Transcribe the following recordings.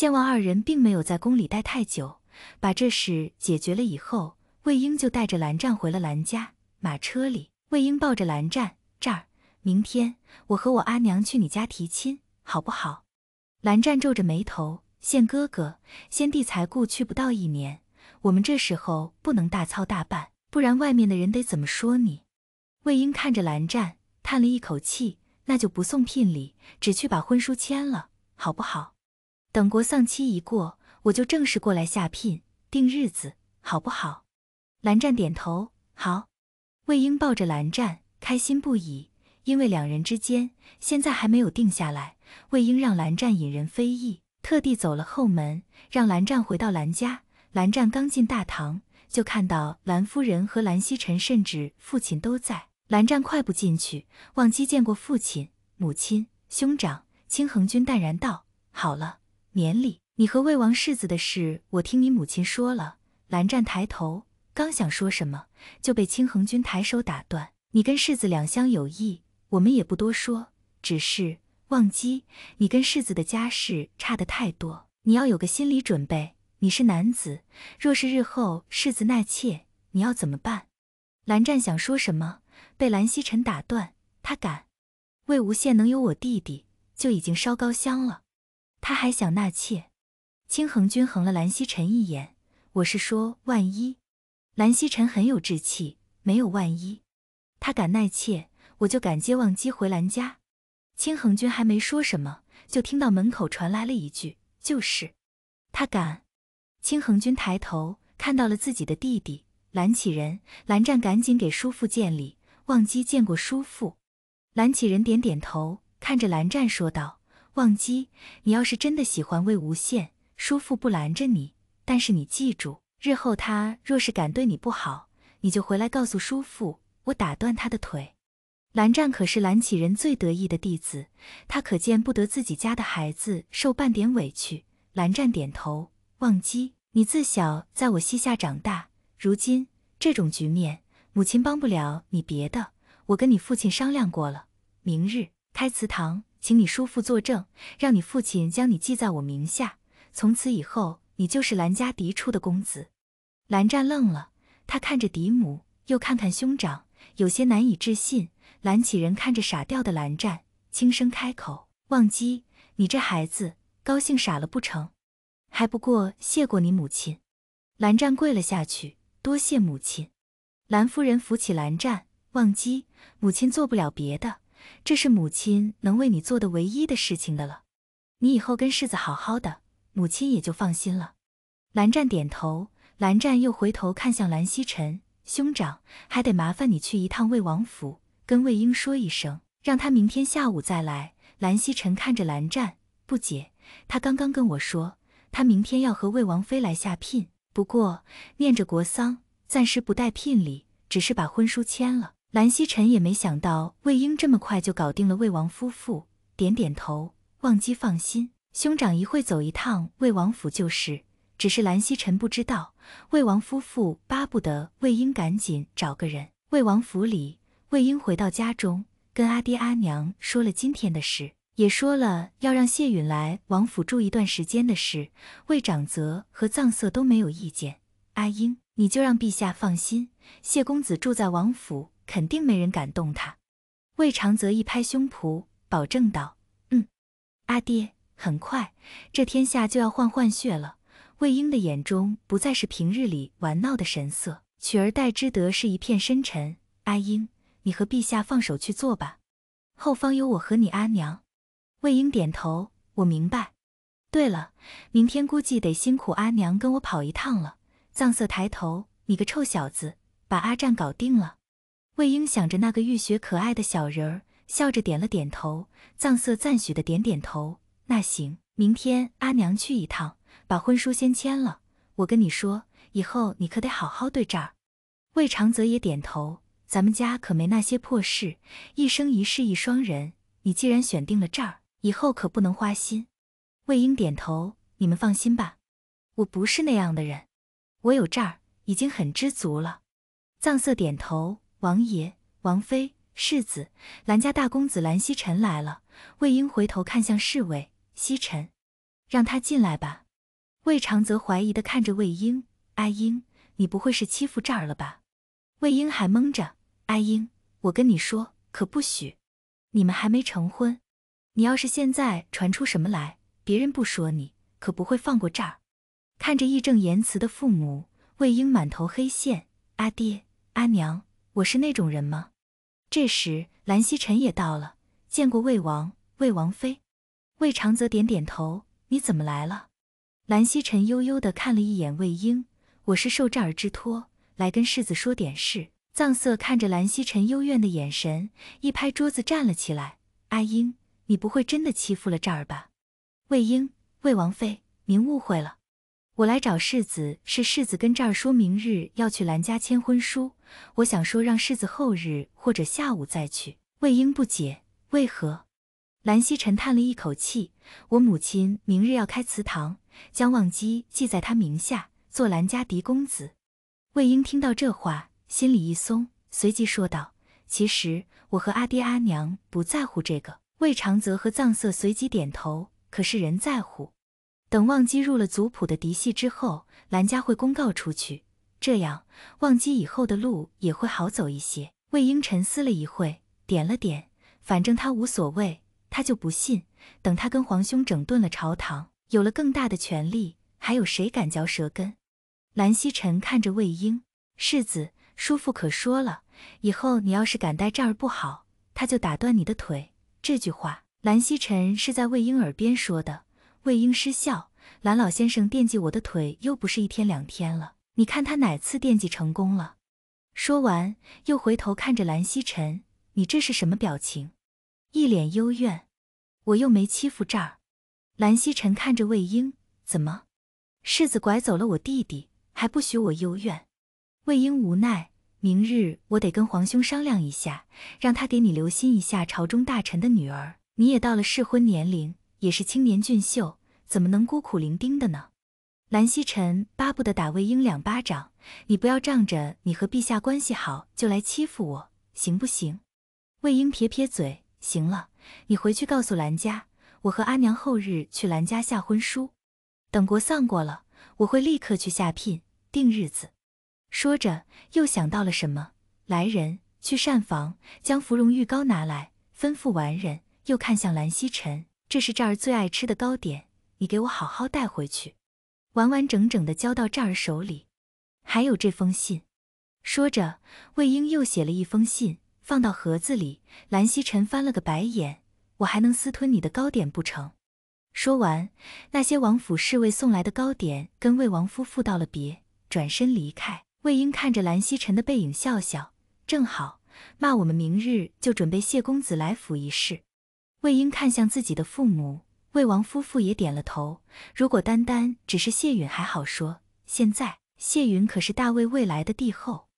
献王二人并没有在宫里待太久，把这事解决了以后，魏婴就带着蓝湛回了蓝家。马车里，魏婴抱着蓝湛，这儿，明天我和我阿娘去你家提亲，好不好？蓝湛皱着眉头，献哥哥，先帝才故去不到一年，我们这时候不能大操大办，不然外面的人得怎么说你？魏婴看着蓝湛，叹了一口气，那就不送聘礼，只去把婚书签了，好不好？等国丧期一过，我就正式过来下聘，定日子，好不好？蓝湛点头，好。魏婴抱着蓝湛，开心不已，因为两人之间现在还没有定下来。魏婴让蓝湛引人非议，特地走了后门，让蓝湛回到蓝家。蓝湛刚进大堂，就看到蓝夫人和蓝曦臣，甚至父亲都在。蓝湛快步进去，忘机见过父亲、母亲、兄长。青恒君淡然道：“好了。”免礼，你和魏王世子的事，我听你母亲说了。蓝湛抬头，刚想说什么，就被清恒君抬手打断。你跟世子两相有意，我们也不多说。只是，忘机，你跟世子的家世差的太多，你要有个心理准备。你是男子，若是日后世子纳妾，你要怎么办？蓝湛想说什么，被蓝曦臣打断。他敢？魏无羡能有我弟弟，就已经烧高香了。他还想纳妾，清恒君横了蓝曦臣一眼。我是说万一，蓝曦臣很有志气，没有万一，他敢纳妾，我就敢接忘机回蓝家。清恒君还没说什么，就听到门口传来了一句：“就是。”他敢。清恒君抬头看到了自己的弟弟蓝启仁，蓝湛赶紧给叔父见礼：“忘机见过叔父。”蓝启仁点点头，看着蓝湛说道。忘机，你要是真的喜欢魏无羡，叔父不拦着你。但是你记住，日后他若是敢对你不好，你就回来告诉叔父，我打断他的腿。蓝湛可是蓝启人最得意的弟子，他可见不得自己家的孩子受半点委屈。蓝湛点头。忘机，你自小在我膝下长大，如今这种局面，母亲帮不了你。别的，我跟你父亲商量过了，明日开祠堂。请你叔父作证，让你父亲将你记在我名下，从此以后你就是兰家嫡出的公子。蓝湛愣了，他看着嫡母，又看看兄长，有些难以置信。蓝启仁看着傻掉的蓝湛，轻声开口：“忘机，你这孩子高兴傻了不成？还不过谢过你母亲。”蓝湛跪了下去，多谢母亲。蓝夫人扶起蓝湛，忘机，母亲做不了别的。这是母亲能为你做的唯一的事情的了，你以后跟世子好好的，母亲也就放心了。蓝湛点头，蓝湛又回头看向蓝曦臣，兄长，还得麻烦你去一趟魏王府，跟魏婴说一声，让他明天下午再来。蓝曦臣看着蓝湛，不解，他刚刚跟我说，他明天要和魏王妃来下聘，不过念着国丧，暂时不带聘礼，只是把婚书签了。蓝曦臣也没想到魏婴这么快就搞定了魏王夫妇，点点头，忘机放心，兄长一会走一趟魏王府就是。只是蓝曦臣不知道，魏王夫妇巴不得魏婴赶紧找个人。魏王府里，魏婴回到家中，跟阿爹阿娘说了今天的事，也说了要让谢允来王府住一段时间的事。魏长泽和藏色都没有意见。阿英，你就让陛下放心，谢公子住在王府。肯定没人敢动他。魏长泽一拍胸脯，保证道：“嗯，阿爹，很快这天下就要换换血了。”魏婴的眼中不再是平日里玩闹的神色，取而代之的是一片深沉。阿英，你和陛下放手去做吧，后方有我和你阿娘。魏婴点头：“我明白。”对了，明天估计得辛苦阿娘跟我跑一趟了。藏色抬头：“你个臭小子，把阿战搞定了。”魏婴想着那个浴血可爱的小人儿，笑着点了点头。藏色赞许的点点头，那行，明天阿娘去一趟，把婚书先签了。我跟你说，以后你可得好好对这儿。魏长泽也点头，咱们家可没那些破事，一生一世一双人。你既然选定了这儿，以后可不能花心。魏婴点头，你们放心吧，我不是那样的人，我有这儿已经很知足了。藏色点头。王爷、王妃、世子、兰家大公子兰曦臣来了。魏婴回头看向侍卫，曦臣，让他进来吧。魏长泽怀疑的看着魏婴：“阿婴，你不会是欺负这儿了吧？”魏婴还蒙着：“阿婴，我跟你说，可不许！你们还没成婚，你要是现在传出什么来，别人不说你，可不会放过这儿。”看着义正言辞的父母，魏婴满头黑线：“阿爹，阿娘。”我是那种人吗？这时，兰曦晨也到了，见过魏王、魏王妃。魏长泽点点头：“你怎么来了？”兰曦晨悠悠的看了一眼魏婴：“我是受这儿之托，来跟世子说点事。”藏色看着兰曦晨幽怨的眼神，一拍桌子站了起来：“阿英，你不会真的欺负了这儿吧？”魏婴：“魏王妃，您误会了。我来找世子是世子跟这儿说明日要去兰家签婚书，我想说让世子后日或者下午再去。魏婴不解为何，兰溪沉叹了一口气，我母亲明日要开祠堂，将忘机记在他名下做兰家嫡公子。魏婴听到这话，心里一松，随即说道：“其实我和阿爹阿娘不在乎这个。”魏长泽和藏色随即点头，可是人在乎。等忘机入了族谱的嫡系之后，兰家会公告出去，这样忘机以后的路也会好走一些。魏婴沉思了一会，点了点，反正他无所谓，他就不信，等他跟皇兄整顿了朝堂，有了更大的权力，还有谁敢嚼舌根？兰曦臣看着魏婴，世子叔父可说了，以后你要是敢待这儿不好，他就打断你的腿。这句话，兰曦臣是在魏婴耳边说的。魏婴失笑，蓝老先生惦记我的腿又不是一天两天了，你看他哪次惦记成功了？说完，又回头看着蓝曦臣，你这是什么表情？一脸幽怨，我又没欺负这儿。蓝曦臣看着魏婴，怎么？世子拐走了我弟弟，还不许我幽怨？魏婴无奈，明日我得跟皇兄商量一下，让他给你留心一下朝中大臣的女儿，你也到了适婚年龄。也是青年俊秀，怎么能孤苦伶仃的呢？蓝曦臣巴不得打魏婴两巴掌，你不要仗着你和陛下关系好就来欺负我，行不行？魏婴撇撇嘴，行了，你回去告诉蓝家，我和阿娘后日去蓝家下婚书，等国丧过了，我会立刻去下聘定日子。说着又想到了什么，来人，去膳房将芙蓉玉糕拿来，吩咐完人，又看向蓝曦臣。这是这儿最爱吃的糕点，你给我好好带回去，完完整整的交到这儿手里。还有这封信，说着，魏婴又写了一封信，放到盒子里。蓝曦臣翻了个白眼，我还能私吞你的糕点不成？说完，那些王府侍卫送来的糕点，跟魏王夫妇道了别，转身离开。魏婴看着蓝曦臣的背影，笑笑，正好，骂我们明日就准备谢公子来府一事。魏婴看向自己的父母，魏王夫妇也点了头。如果单单只是谢允还好说，现在谢允可是大魏未来的帝后，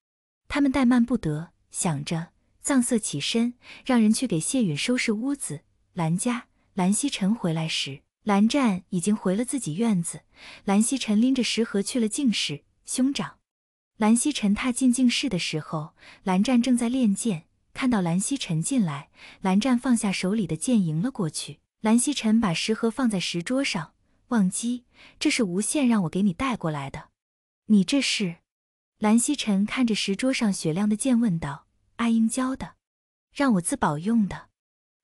他们怠慢不得。想着，藏色起身，让人去给谢允收拾屋子。兰家，兰希臣回来时，蓝湛已经回了自己院子。兰希臣拎着食盒去了净室。兄长，兰希臣踏进净室的时候，蓝湛正在练剑。看到蓝曦臣进来，蓝湛放下手里的剑，迎了过去。蓝曦臣把食盒放在石桌上，忘机，这是无羡让我给你带过来的。你这是？蓝曦臣看着石桌上雪亮的剑，问道：“阿英教的，让我自保用的。”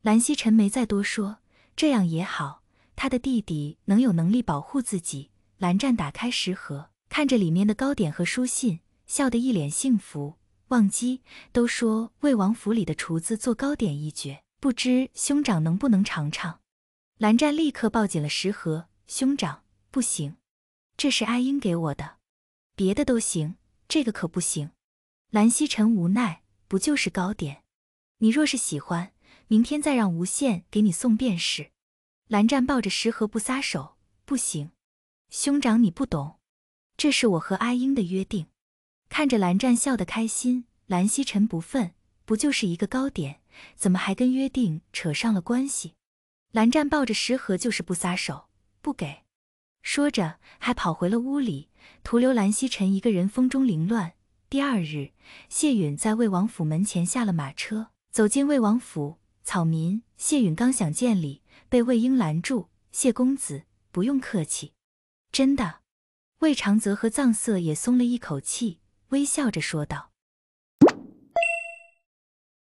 蓝曦臣没再多说，这样也好，他的弟弟能有能力保护自己。蓝湛打开食盒，看着里面的糕点和书信，笑得一脸幸福。忘机都说魏王府里的厨子做糕点一绝，不知兄长能不能尝尝？蓝湛立刻抱紧了食盒，兄长不行，这是阿英给我的，别的都行，这个可不行。蓝曦臣无奈，不就是糕点？你若是喜欢，明天再让无羡给你送便是。蓝湛抱着食盒不撒手，不行，兄长你不懂，这是我和阿英的约定。看着蓝湛笑得开心，蓝曦臣不忿，不就是一个糕点，怎么还跟约定扯上了关系？蓝湛抱着食盒就是不撒手，不给，说着还跑回了屋里，徒留蓝曦臣一个人风中凌乱。第二日，谢允在魏王府门前下了马车，走进魏王府，草民谢允刚想见礼，被魏婴拦住：“谢公子不用客气。”真的，魏长泽和藏色也松了一口气。微笑着说道。